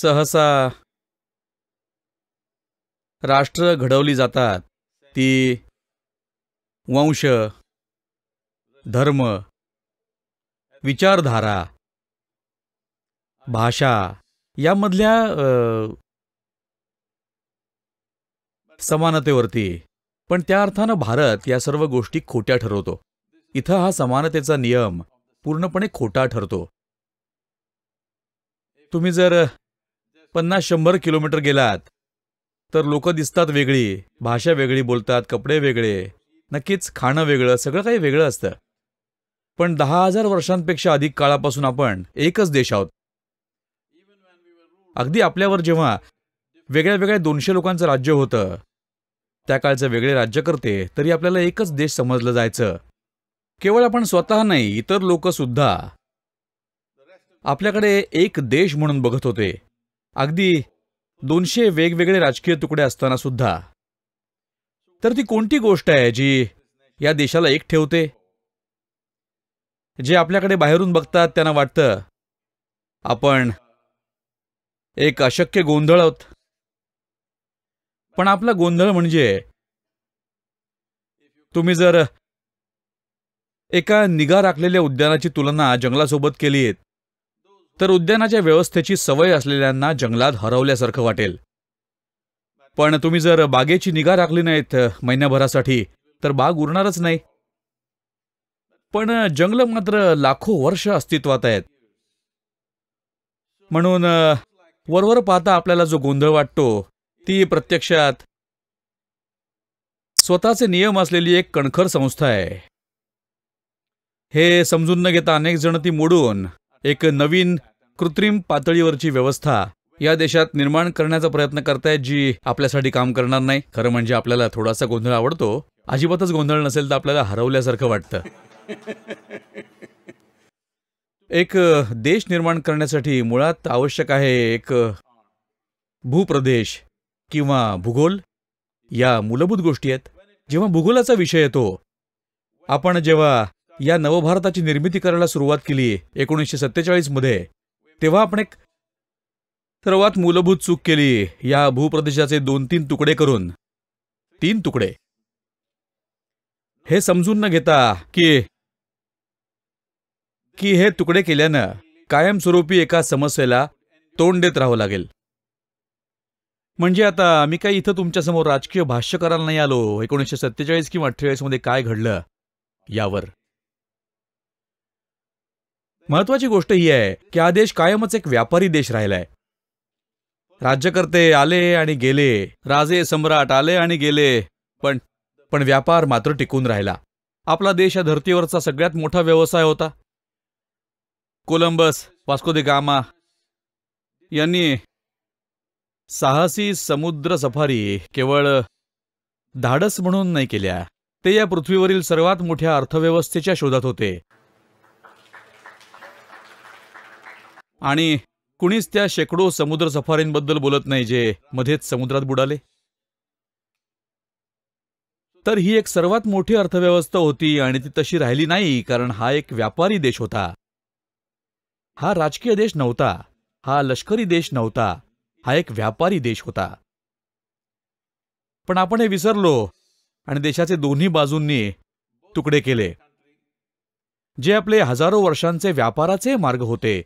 सहसा राष्ट्र घडवली जातात ती वंश धर्म विचारधारा भाषा यामधल्या समानतेवरती पण त्या अर्थानं भारत या सर्व गोष्टी खोट्या ठरवतो इथं हा समानतेचा नियम पूर्णपणे खोटा ठरतो तुम्ही जर पन्नास शंभर किलोमीटर गेलात तर लोक दिसतात वेगळी भाषा वेगळी बोलतात कपडे वेगळे नक्कीच खाणं वेगळं सगळं काही वेगळं असतं पण दहा हजार वर्षांपेक्षा अधिक काळापासून आपण एकच देश आहोत अगदी आपल्यावर जेव्हा वेगळ्या वेगळ्या दोनशे लोकांचं राज्य होतं त्या काळचं वेगळे राज्य करते तरी आपल्याला एकच देश समजलं जायचं केवळ आपण स्वतः नाही इतर लोक सुद्धा आपल्याकडे एक देश म्हणून बघत होते अगदी दोनशे वेगवेगळे राजकीय तुकडे असताना सुद्धा तर ती कोणती गोष्ट आहे जी या देशाला एक ठेवते जे आपल्याकडे बाहेरून बघतात त्यांना वाटतं आपण एक अशक्य गोंधळ आहोत पण आपला गोंधळ म्हणजे तुम्ही जर एका निगा राखलेल्या उद्यानाची तुलना जंगलासोबत केलीत तर उद्यानाच्या व्यवस्थेची सवय असलेल्यांना जंगलात हरवल्यासारखं वाटेल पण तुम्ही जर बागेची निगा राखली नाहीत महिन्याभरासाठी तर बाग उरणारच नाही पण जंगल मात्र लाखो वर्ष अस्तित्वात आहेत म्हणून वरवर पाहता आपल्याला जो गोंधळ वाटतो ती प्रत्यक्षात स्वतःचे नियम असलेली एक कणखर संस्था आहे हे समजून न घेता अनेक जण ती मोडून एक नवीन कृत्रिम पातळीवरची व्यवस्था या देशात निर्माण करण्याचा प्रयत्न करतायत जी आपल्यासाठी काम करणार नाही खरं म्हणजे आपल्याला थोडासा गोंधळ आवडतो अजिबातच गोंधळ नसेल तर आपल्याला हरवल्यासारखं वाटतं एक देश निर्माण करण्यासाठी मुळात आवश्यक आहे एक भूप्रदेश किंवा भूगोल या मूलभूत गोष्टी आहेत जेव्हा भूगोलाचा विषय येतो आपण जेव्हा या नवभारताची निर्मिती करायला सुरुवात केली एकोणीसशे सत्तेचाळीसमध्ये तेव्हा आपण एक सर्वात मूलभूत चूक केली या भूप्रदेशाचे दोन तीन तुकडे करून तीन तुकडे हे समजून न घेता की की हे तुकडे केल्यानं कायमस्वरूपी एका समस्येला तोंड देत राहावं लागेल म्हणजे आता मी काही इथं तुमच्यासमोर राजकीय भाष्य करायला नाही आलो एकोणीसशे सत्तेचाळीस किंवा अठ्ठेचाळीसमध्ये काय घडलं यावर महत्वाची गोष्ट ही आहे की हा देश कायमच एक व्यापारी देश राहिलाय राज्यकर्ते आले आणि गेले राजे सम्राट आले आणि गेले पण पण व्यापार मात्र टिकून राहिला आपला देश या धर्तीवरचा सगळ्यात मोठा व्यवसाय होता कोलंबस वास्को दे गामा यांनी साहसी समुद्र सफारी केवळ धाडस म्हणून नाही केल्या ते या पृथ्वीवरील सर्वात मोठ्या अर्थव्यवस्थेच्या शोधात होते आणि कुणीच त्या शेकडो समुद्र सफारींबद्दल बोलत नाही जे मध्येच समुद्रात बुडाले तर ही एक सर्वात मोठी अर्थव्यवस्था होती आणि ती तशी राहिली नाही कारण हा एक व्यापारी देश होता हा राजकीय देश नव्हता हा लष्करी देश नव्हता हा एक व्यापारी देश होता पण आपण हे विसरलो आणि देशाचे दोन्ही बाजूंनी तुकडे केले जे आपले हजारो वर्षांचे व्यापाराचे मार्ग होते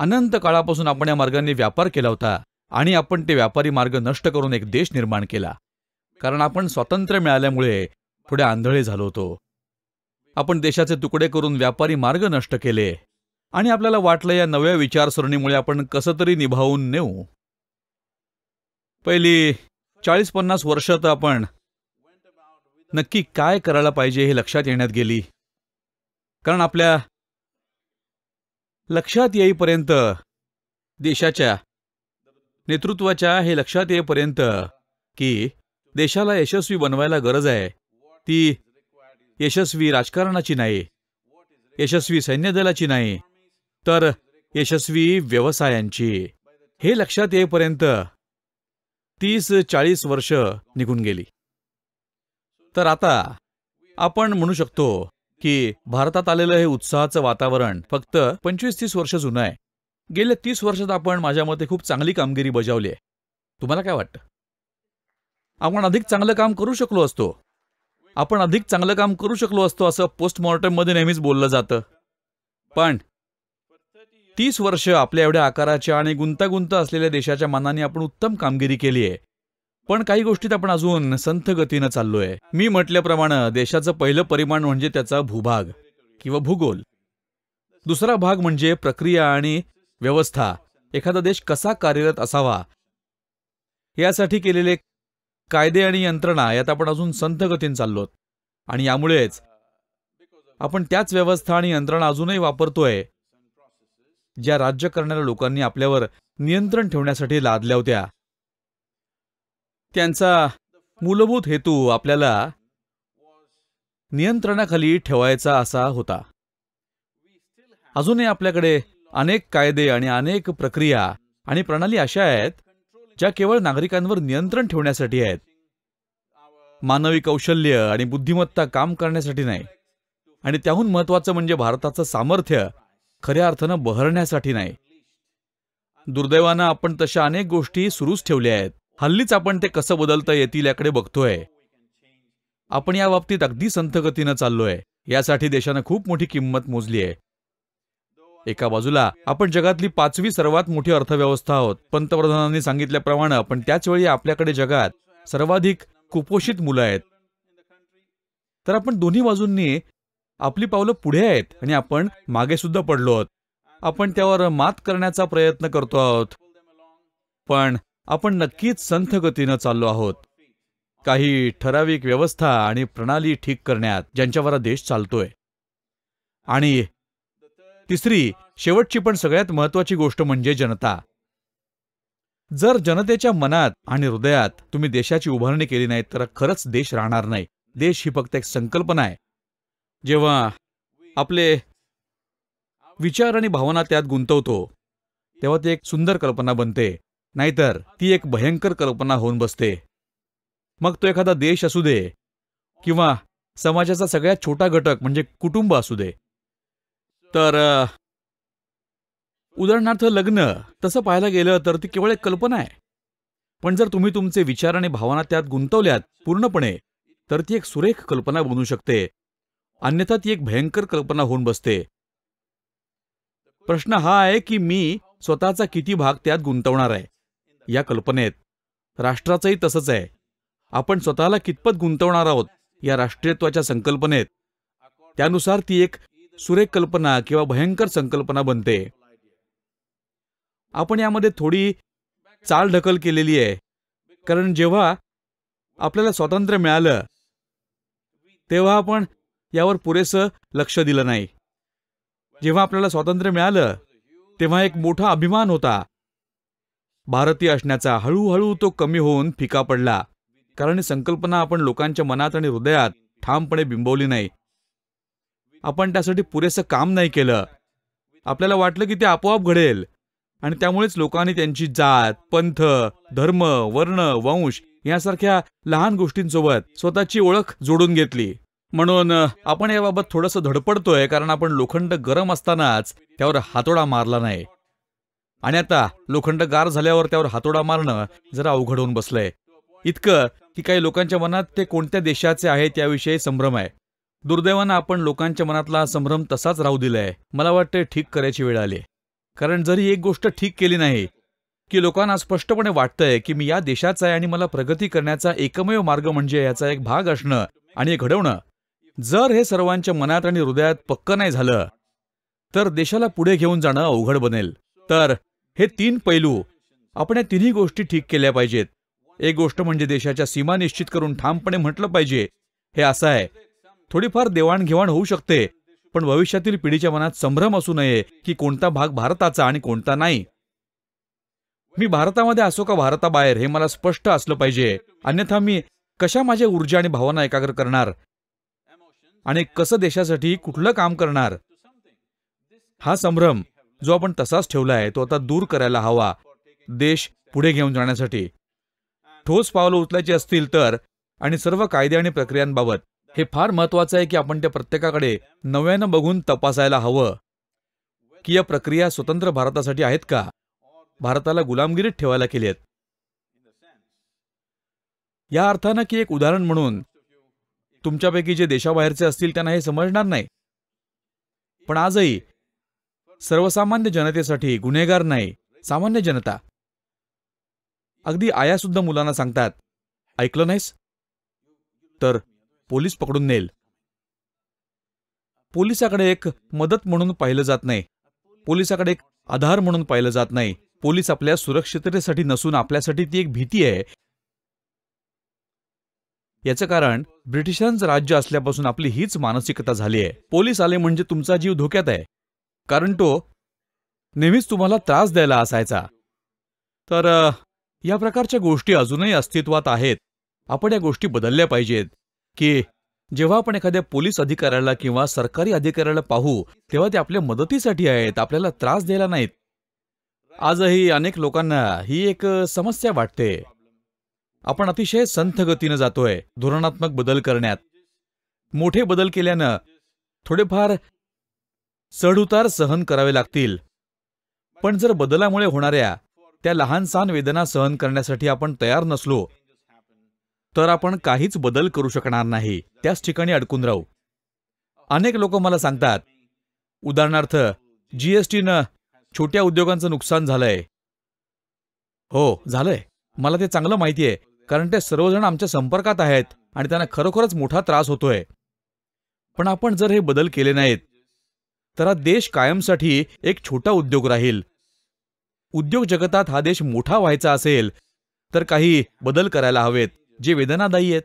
अनंत काळापासून आपण या मार्गाने व्यापार केला होता आणि आपण ते व्यापारी मार्ग नष्ट करून एक देश निर्माण केला कारण आपण स्वातंत्र्य मिळाल्यामुळे थोडे आंधळे झालो होतो आपण देशाचे तुकडे करून व्यापारी मार्ग नष्ट केले आणि आपल्याला वाटलं या नव्या विचारसरणीमुळे आपण कसं तरी निभावून नेऊ पहिली चाळीस पन्नास वर्ष तर आपण नक्की काय करायला पाहिजे हे लक्षात येण्यात गेली कारण आपल्या लक्षात येईपर्यंत देशाच्या नेतृत्वाच्या हे लक्षात येईपर्यंत की देशाला यशस्वी बनवायला गरज आहे ती यशस्वी राजकारणाची नाही यशस्वी सैन्यदलाची नाही तर यशस्वी व्यवसायांची हे लक्षात येईपर्यंत तीस चाळीस वर्ष निघून गेली तर आता आपण म्हणू शकतो की भारतात आलेलं हे उत्साहाचं वातावरण फक्त पंचवीस तीस वर्ष जुनं आहे गेल्या तीस वर्षात आपण माझ्या मते खूप चांगली कामगिरी बजावली आहे तुम्हाला काय वाटतं आपण अधिक चांगलं काम करू शकलो असतो आपण अधिक चांगलं काम करू शकलो असतो असं पोस्टमॉर्टममध्ये नेहमीच बोललं जातं पण तीस वर्ष आपल्या एवढ्या आकाराच्या आणि गुंतागुंत असलेल्या देशाच्या मानाने आपण उत्तम कामगिरी केली आहे पण काही गोष्टीत आपण अजून संथ गतीनं चाललोय मी म्हटल्याप्रमाणे देशाचं पहिलं परिमाण म्हणजे त्याचा भूभाग किंवा भूगोल दुसरा भाग म्हणजे प्रक्रिया आणि व्यवस्था एखादा देश कसा कार्यरत असावा यासाठी केलेले कायदे आणि यंत्रणा यात आपण अजून संथ गतीनं चाललोत आणि यामुळेच आपण त्याच व्यवस्था आणि यंत्रणा अजूनही वापरतोय ज्या राज्य करणाऱ्या लोकांनी आपल्यावर नियंत्रण ठेवण्यासाठी लादल्या होत्या त्यांचा मूलभूत हेतू आपल्याला नियंत्रणाखाली ठेवायचा असा होता अजूनही आपल्याकडे अनेक कायदे आणि अनेक प्रक्रिया आणि प्रणाली अशा आहेत ज्या केवळ नागरिकांवर नियंत्रण ठेवण्यासाठी आहेत मानवी कौशल्य आणि बुद्धिमत्ता काम करण्यासाठी नाही आणि त्याहून महत्वाचं म्हणजे भारताचं सामर्थ्य खऱ्या अर्थानं बहरण्यासाठी नाही दुर्दैवानं आपण तशा अनेक गोष्टी सुरूच ठेवल्या आहेत हल्लीच आपण ते कसं बदलता येतील याकडे बघतोय आपण या बाबतीत अगदी संथगतीनं चाललोय यासाठी देशानं खूप मोठी किंमत मोजली आहे एका बाजूला आपण जगातली पाचवी सर्वात मोठी अर्थव्यवस्था आहोत पंतप्रधानांनी सांगितल्याप्रमाणे पण त्याच वेळी आपल्याकडे जगात सर्वाधिक कुपोषित मुलं आहेत तर आपण दोन्ही बाजूंनी आपली पावलं पुढे आहेत आणि आपण मागे सुद्धा पडलो आहोत आपण त्यावर मात करण्याचा प्रयत्न करतो आहोत पण आपण नक्कीच संथ गतीनं चाललो आहोत काही ठराविक व्यवस्था आणि प्रणाली ठीक करण्यात ज्यांच्यावर देश चालतोय आणि तिसरी शेवटची पण सगळ्यात महत्वाची गोष्ट म्हणजे जनता जर जनतेच्या मनात आणि हृदयात तुम्ही देशाची उभारणी केली नाही तर खरंच देश राहणार नाही देश ही फक्त एक संकल्पना आहे जेव्हा आपले विचार आणि भावना त्यात गुंतवतो तेव्हा ती एक सुंदर कल्पना बनते नाहीतर ती एक भयंकर कल्पना होऊन बसते मग तो एखादा देश असू दे किंवा समाजाचा सगळ्यात छोटा घटक म्हणजे कुटुंब असू दे तर उदाहरणार्थ लग्न तसं पाहायला गेलं तर ती केवळ एक कल्पना आहे पण जर तुम्ही तुमचे विचार आणि भावना त्यात गुंतवल्यात पूर्णपणे तर ती एक सुरेख कल्पना बनू शकते अन्यथा ती एक भयंकर कल्पना होऊन बसते प्रश्न हा आहे की मी स्वतःचा किती भाग त्यात गुंतवणार आहे या कल्पनेत राष्ट्राचंही तसंच आहे आपण स्वतःला कितपत गुंतवणार आहोत या राष्ट्रीयत्वाच्या संकल्पनेत त्यानुसार ती एक सुरेख कल्पना किंवा भयंकर संकल्पना बनते आपण यामध्ये थोडी चाल ढकल केलेली आहे कारण जेव्हा आपल्याला स्वातंत्र्य मिळालं तेव्हा आपण यावर पुरेसं लक्ष दिलं नाही जेव्हा आपल्याला स्वातंत्र्य मिळालं तेव्हा एक मोठा अभिमान होता भारतीय असण्याचा हळूहळू तो कमी होऊन फिका पडला कारण ही संकल्पना आपण लोकांच्या मनात आणि हृदयात ठामपणे बिंबवली नाही आपण त्यासाठी पुरेसं काम नाही केलं आपल्याला वाटलं की ते आपोआप घडेल आणि त्यामुळेच लोकांनी त्यांची जात पंथ धर्म वर्ण वंश यासारख्या लहान गोष्टींसोबत स्वतःची ओळख जोडून घेतली म्हणून आपण याबाबत थोडंसं धडपडतोय कारण आपण लोखंड गरम असतानाच त्यावर हातोडा मारला नाही आणि आता लोखंड गार झाल्यावर त्यावर हातोडा मारणं जरा अवघड होऊन बसलंय इतकं की काही लोकांच्या मनात ते कोणत्या देशाचे आहेत याविषयी संभ्रम आहे दुर्दैवानं आपण लोकांच्या मनातला संभ्रम तसाच राहू दिलाय मला वाटतं ठीक करायची वेळ आली कारण जरी एक गोष्ट ठीक केली नाही की लोकांना स्पष्टपणे वाटतंय की मी या देशाचा आहे आणि मला प्रगती करण्याचा एकमेव मार्ग म्हणजे याचा एक भाग असणं आणि हे घडवणं जर हे सर्वांच्या मनात आणि हृदयात पक्क नाही झालं तर देशाला पुढे घेऊन जाणं अवघड बनेल तर हे तीन पैलू आपण या तिन्ही गोष्टी ठीक केल्या पाहिजेत एक गोष्ट म्हणजे देशाच्या सीमा निश्चित करून ठामपणे म्हटलं पाहिजे हे असं आहे थोडीफार देवाणघेवाण होऊ शकते पण भविष्यातील पिढीच्या मनात संभ्रम असू नये की कोणता भाग भारताचा आणि कोणता नाही मी भारतामध्ये असो का भारताबाहेर हे मला स्पष्ट असलं पाहिजे अन्यथा मी कशा माझ्या ऊर्जा आणि भावना एकाग्र करणार आणि कसं देशासाठी कुठलं काम करणार हा संभ्रम जो आपण तसाच ठेवला आहे तो आता दूर करायला हवा देश पुढे घेऊन जाण्यासाठी ठोस पावलं उचलायची असतील तर आणि सर्व कायदे आणि प्रक्रियांबाबत हे फार महत्वाचं आहे की आपण त्या प्रत्येकाकडे नव्यानं बघून तपासायला हवं की या प्रक्रिया स्वतंत्र भारतासाठी आहेत का भारताला गुलामगिरीत ठेवायला केली आहेत या अर्थानं की एक उदाहरण म्हणून तुमच्यापैकी जे देशाबाहेरचे असतील त्यांना हे समजणार नाही पण आजही सर्वसामान्य जनतेसाठी गुन्हेगार नाही सामान्य जनता अगदी आया सुद्धा मुलांना सांगतात ऐकलं नाहीस तर पोलीस पकडून नेल पोलिसाकडे एक मदत म्हणून पाहिलं जात नाही पोलिसाकडे एक आधार म्हणून पाहिलं जात नाही पोलीस आपल्या सुरक्षिततेसाठी नसून आपल्यासाठी ती एक भीती आहे याचं कारण ब्रिटिशांचं राज्य असल्यापासून आपली हीच मानसिकता झाली आहे पोलीस आले म्हणजे तुमचा जीव धोक्यात आहे कारण तो नेहमीच तुम्हाला त्रास द्यायला असायचा तर या प्रकारच्या गोष्टी अजूनही अस्तित्वात आहेत आपण या गोष्टी बदलल्या पाहिजेत की जेव्हा आपण एखाद्या पोलीस अधिकाऱ्याला किंवा सरकारी अधिकाऱ्याला पाहू तेव्हा ते आपल्या मदतीसाठी आहेत आपल्याला त्रास द्यायला नाहीत आजही अनेक लोकांना ही एक समस्या वाटते आपण अतिशय संथ गतीनं जातोय धोरणात्मक बदल करण्यात मोठे बदल केल्यानं थोडेफार चढउतार सहन करावे लागतील पण जर बदलामुळे होणाऱ्या त्या लहान सहान वेदना सहन करण्यासाठी आपण तयार नसलो तर आपण काहीच बदल करू शकणार नाही त्याच ठिकाणी अडकून राहू अनेक लोक मला सांगतात उदाहरणार्थ जीएसटीनं छोट्या उद्योगांचं नुकसान झालंय हो झालंय मला ते चांगलं माहिती आहे कारण ते सर्वजण आमच्या संपर्कात आहेत आणि त्यांना खरोखरच मोठा त्रास होतोय पण आपण जर हे बदल केले नाहीत तर हा देश कायमसाठी एक छोटा उद्योग राहील उद्योग जगतात हा देश मोठा व्हायचा असेल तर काही बदल करायला हवेत जे वेदनादायी आहेत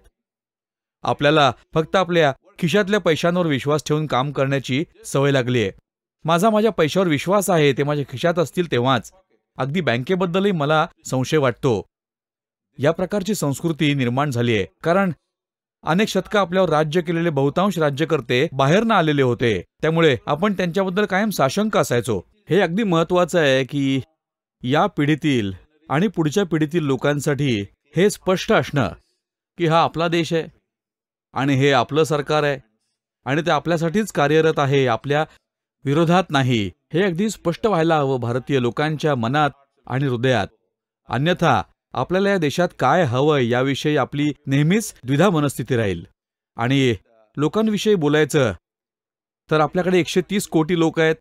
आपल्याला फक्त आपल्या खिशातल्या पैशांवर विश्वास ठेवून काम करण्याची सवय लागली आहे माझा माझ्या पैशावर विश्वास आहे ते माझ्या खिशात असतील तेव्हाच अगदी बँकेबद्दलही मला संशय वाटतो या प्रकारची संस्कृती निर्माण झाली आहे कारण अनेक शतक आपल्यावर राज्य केलेले बहुतांश राज्यकर्ते बाहेरनं आलेले होते त्यामुळे आपण त्यांच्याबद्दल कायम साशंक असायचो हे अगदी महत्वाचं आहे की या पिढीतील आणि पुढच्या पिढीतील लोकांसाठी हे स्पष्ट असणं की हा आपला देश आहे आणि हे आपलं सरकार आहे आणि ते आपल्यासाठीच कार्यरत आहे आपल्या विरोधात नाही हे अगदी स्पष्ट व्हायला हवं भारतीय लोकांच्या मनात आणि हृदयात अन्यथा आपल्याला या देशात काय हवं याविषयी आपली नेहमीच द्विधा मनस्थिती राहील आणि लोकांविषयी बोलायचं तर आपल्याकडे एकशे तीस कोटी लोक आहेत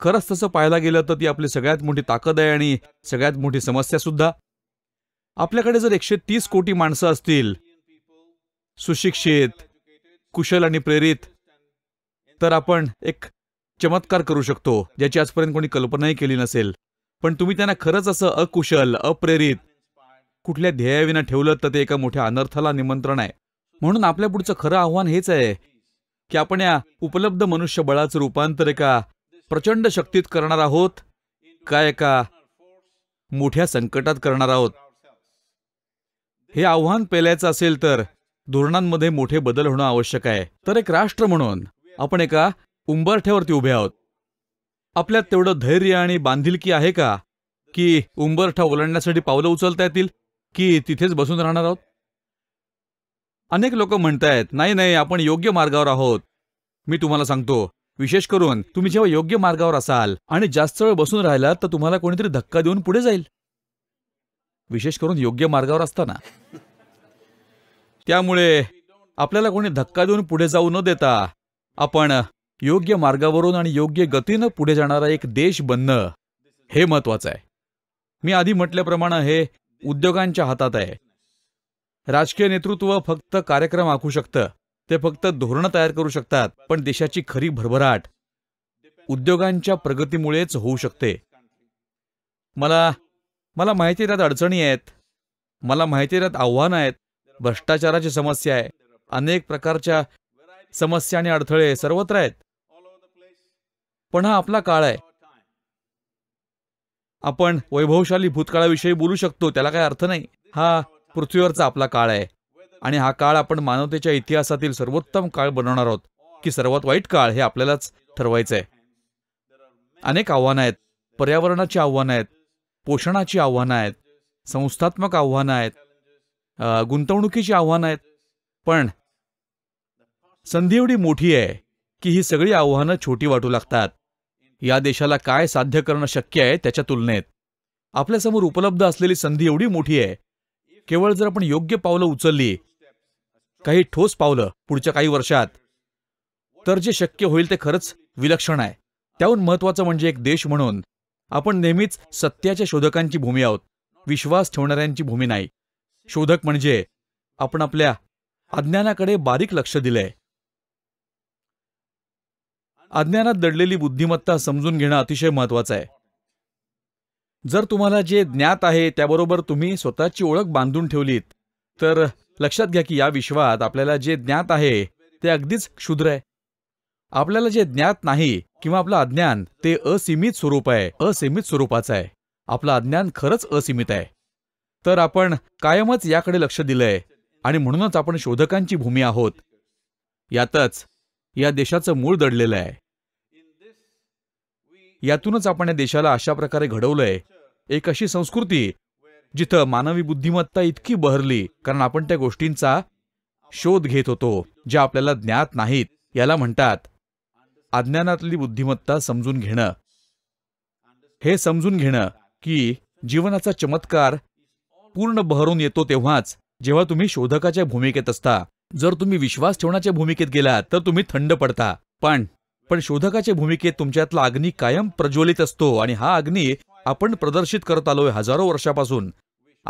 खरंच तसं पाहायला गेलं तर ती आपली सगळ्यात मोठी ताकद आहे आणि सगळ्यात मोठी समस्या सुद्धा आपल्याकडे जर एकशे तीस कोटी माणसं असतील सुशिक्षित कुशल आणि प्रेरित तर आपण एक चमत्कार करू शकतो ज्याची आजपर्यंत कोणी कल्पनाही केली नसेल पण तुम्ही त्यांना खरंच असं अकुशल अप्रेरित कुठल्या ध्येयाविना ठेवलं तर ते एका मोठ्या अनर्थाला निमंत्रण आहे म्हणून आपल्या पुढचं खरं आव्हान हेच आहे की आपण या उपलब्ध मनुष्यबळाचं रूपांतर एका प्रचंड शक्तीत करणार आहोत का एका मोठ्या संकटात करणार आहोत हे आव्हान पेलायचं असेल तर धोरणांमध्ये मोठे बदल होणं आवश्यक आहे तर एक राष्ट्र म्हणून आपण एका उंबरठ्यावरती उभे आहोत आपल्यात तेवढं धैर्य आणि बांधिलकी आहे का की उंबरठा ओलांडण्यासाठी पावलं उचलता येतील की तिथेच बसून राहणार आहोत अनेक लोक म्हणतायत नाही नाही आपण योग्य मार्गावर आहोत मी तुम्हाला सांगतो विशेष करून तुम्ही जेव्हा योग्य मार्गावर असाल आणि जास्त वेळ बसून राहिलात तर तुम्हाला कोणीतरी धक्का देऊन पुढे जाईल विशेष करून योग्य मार्गावर असताना त्यामुळे आपल्याला कोणी धक्का देऊन पुढे जाऊ न देता आपण योग्य मार्गावरून आणि योग्य गतीनं पुढे जाणारा एक देश बनणं हे महत्वाचं आहे मी आधी म्हटल्याप्रमाणे हे उद्योगांच्या हातात आहे राजकीय नेतृत्व फक्त कार्यक्रम आखू शकतं ते फक्त धोरणं तयार करू शकतात पण देशाची खरी भरभराट उद्योगांच्या प्रगतीमुळेच होऊ शकते मला मला माहिती त्यात अडचणी आहेत मला माहिती त्यात आव्हानं आहेत भ्रष्टाचाराची समस्या आहे अनेक प्रकारच्या समस्या आणि अडथळे सर्वत्र आहेत पण हा आपला काळ आहे आपण वैभवशाली भूतकाळाविषयी बोलू शकतो त्याला काही अर्थ नाही हा पृथ्वीवरचा आपला काळ आहे आणि हा काळ आपण मानवतेच्या इतिहासातील सर्वोत्तम काळ बनवणार आहोत की सर्वात वाईट काळ हे आपल्यालाच ठरवायचं आहे अनेक आव्हानं आहेत पर्यावरणाची आव्हानं आहेत पोषणाची आव्हानं आहेत संस्थात्मक आव्हानं आहेत गुंतवणुकीची आव्हानं आहेत पण संधी एवढी मोठी आहे की ही सगळी आव्हानं छोटी वाटू लागतात या देशाला काय साध्य करणं शक्य आहे त्याच्या तुलनेत आपल्यासमोर उपलब्ध असलेली संधी एवढी मोठी आहे केवळ जर आपण योग्य पावलं उचलली काही ठोस पावलं पुढच्या काही वर्षात तर जे शक्य होईल ते खरंच विलक्षण आहे त्याहून महत्वाचं म्हणजे एक देश म्हणून आपण नेहमीच सत्याच्या शोधकांची भूमी आहोत विश्वास ठेवणाऱ्यांची भूमी नाही शोधक म्हणजे आपण आपल्या अज्ञानाकडे बारीक लक्ष दिलंय अज्ञानात दडलेली बुद्धिमत्ता समजून घेणं अतिशय महत्त्वाचं आहे जर तुम्हाला जे ज्ञात आहे त्याबरोबर तुम्ही स्वतःची ओळख बांधून ठेवलीत तर लक्षात घ्या की या विश्वात आपल्याला जे ज्ञात आहे ते अगदीच क्षुद्र आहे आपल्याला जे ज्ञात नाही किंवा आपलं अज्ञान ते असीमित स्वरूप आहे असीमित स्वरूपाचं आहे आपलं अज्ञान खरंच असीमित आहे तर आपण कायमच याकडे लक्ष दिलंय आणि म्हणूनच आपण शोधकांची भूमी आहोत यातच या देशाचं मूळ दडलेलं आहे यातूनच आपण या देशाला अशा प्रकारे घडवलंय एक अशी संस्कृती जिथं मानवी बुद्धिमत्ता इतकी बहरली कारण आपण त्या गोष्टींचा शोध घेत होतो ज्या आपल्याला ज्ञात नाहीत याला म्हणतात अज्ञानातली बुद्धिमत्ता समजून घेणं हे समजून घेणं की जीवनाचा चमत्कार पूर्ण बहरून येतो तेव्हाच जेव्हा तुम्ही शोधकाच्या भूमिकेत असता जर तुम्ही विश्वास ठेवण्याच्या भूमिकेत गेलात तर तुम्ही थंड पडता पण पण शोधकाच्या भूमिकेत तुमच्यातला अग्नी कायम प्रज्वलित असतो आणि हा अग्नी आपण प्रदर्शित करत आलोय हजारो वर्षापासून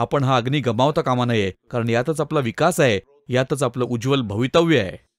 आपण हा अग्नी गमावता कामा नये कारण यातच आपला विकास आहे यातच आपलं उज्ज्वल भवितव्य आहे